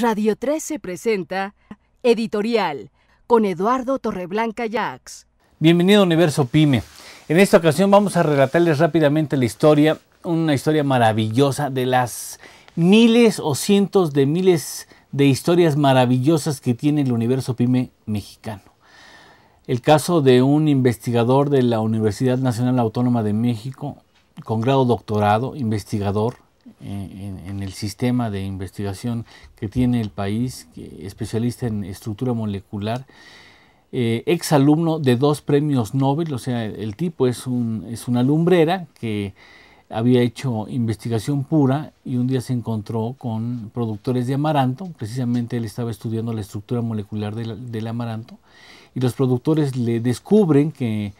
Radio 13 presenta Editorial con Eduardo Torreblanca Yax. Bienvenido Universo Pyme. En esta ocasión vamos a relatarles rápidamente la historia, una historia maravillosa de las miles o cientos de miles de historias maravillosas que tiene el Universo Pyme mexicano. El caso de un investigador de la Universidad Nacional Autónoma de México, con grado doctorado, investigador, en, el sistema de investigación que tiene el país, especialista en estructura molecular, eh, ex alumno de dos premios Nobel, o sea, el, tipo es, un, es una lumbrera que había hecho investigación pura y un día se encontró con productores de amaranto, precisamente él estaba estudiando la estructura molecular del amaranto, y los productores le descubren que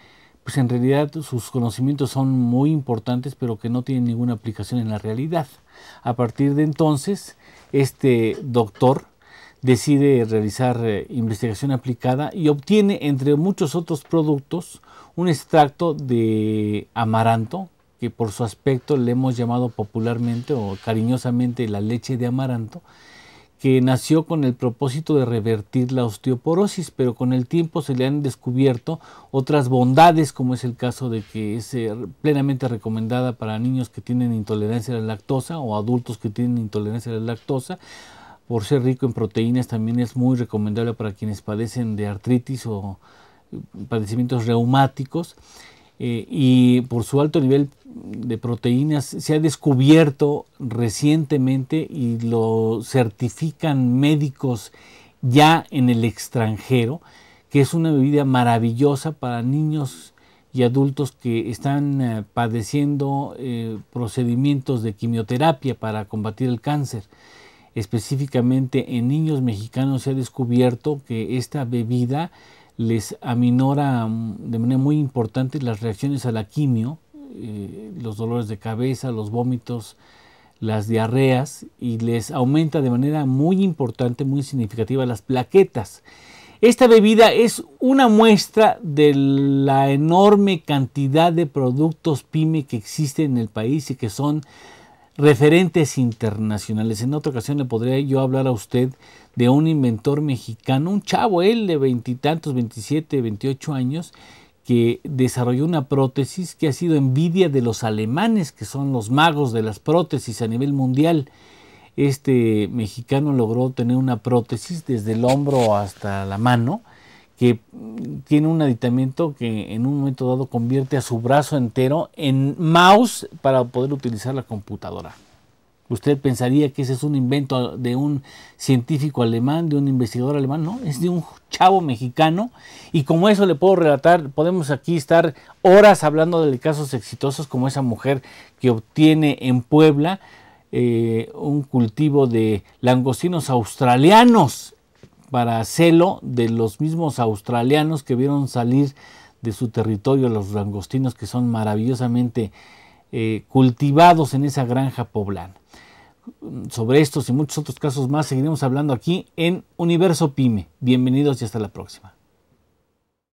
pues en realidad sus conocimientos son muy importantes, pero que no tienen ninguna aplicación en la realidad. A partir de entonces, este doctor decide realizar eh, investigación aplicada y obtiene, entre muchos otros productos, un extracto de amaranto, que por su aspecto le hemos llamado popularmente o cariñosamente la leche de amaranto, que nació con el propósito de revertir la osteoporosis, pero con el tiempo se le han descubierto otras bondades, como es el caso de que es eh, plenamente recomendada para niños que tienen intolerancia a la lactosa o adultos que tienen intolerancia a la lactosa. Por ser rico en proteínas también es muy recomendable para quienes padecen de artritis o eh, padecimientos reumáticos eh, y por su alto nivel de proteínas se ha descubierto recientemente y lo certifican médicos ya en el extranjero, que es una bebida maravillosa para niños y adultos que están eh, padeciendo eh, procedimientos de quimioterapia para combatir el cáncer. Específicamente en niños mexicanos se ha descubierto que esta bebida les aminora mm, de manera muy importante las reacciones a la quimio, eh, los dolores de cabeza, los vómitos, las diarreas y les aumenta de manera muy importante, muy significativa las plaquetas. Esta bebida es una muestra de la enorme cantidad de productos pyme que existen en el país y que son referentes internacionales. En otra ocasión le podría yo hablar a usted de un inventor mexicano, un chavo, él de veintitantos, 27, 28 años, que desarrolló una prótesis que ha sido envidia de los alemanes, que son los magos de las prótesis a nivel mundial. Este mexicano logró tener una prótesis desde el hombro hasta la mano que tiene un aditamento que en un momento dado convierte a su brazo entero en mouse para poder utilizar la computadora. Usted pensaría que ese es un invento de un científico alemán, de un investigador alemán, no, es de un chavo mexicano. Y como eso le puedo relatar, podemos aquí estar horas hablando de casos exitosos como esa mujer que obtiene en Puebla eh, un cultivo de langostinos australianos para celo de los mismos australianos que vieron salir de su territorio los langostinos que son maravillosamente eh, cultivados en esa granja poblana. Sobre estos y muchos otros casos más seguiremos hablando aquí en Universo Pyme. Bienvenidos y hasta la próxima.